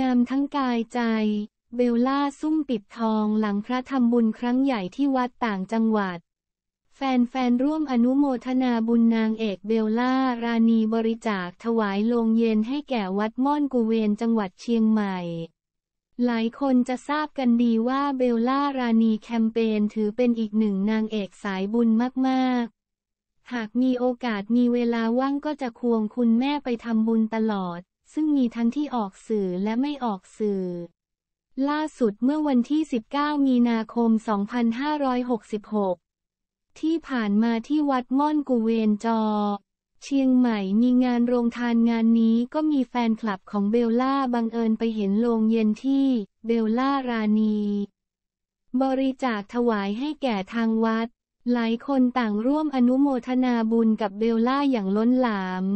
งามทั้งกายใจ เบลล่าซุ่มปิดทองหลังพระทำบุญครั้งใหญ่ที่วัดต่างจังหวัด แฟนๆร่วมอนุโมทนาบุญนางเอกเบลล่า ราณีบริจาคถวายโรงเย็นให้แก่วัด ม่อนกูเวนจังหวัดเชียงใหม่ หลายคนจะทราบกันดีว่าเบลล่า ราณีแคมเปญถือเป็นอีกหนึ่งนางเอกสายบุญมากๆ หากมีโอกาสมีเวลาว่างก็จะควงคุณแม่ไปทำบุญตลอดซึ่งมีทั้งที่ออกสื่อและไม่ออกสื่อ ล่าสุดเมื่อวันที่ 19 มีนาคม 2566 ที่ผ่านมาที่วัดม่อนกุเวนจอ เชียงใหม่มีงานโรงทานงานนี้ก็มีแฟนคลับของเบลล่าบังเอิญไปเห็นโรงเย็นที่ เบลล่าราณี บริจาคถวายให้แก่ทางวัด หลายคนต่างร่วมอนุโมทนาบุญกับเบลล่าอย่างล้นหลาม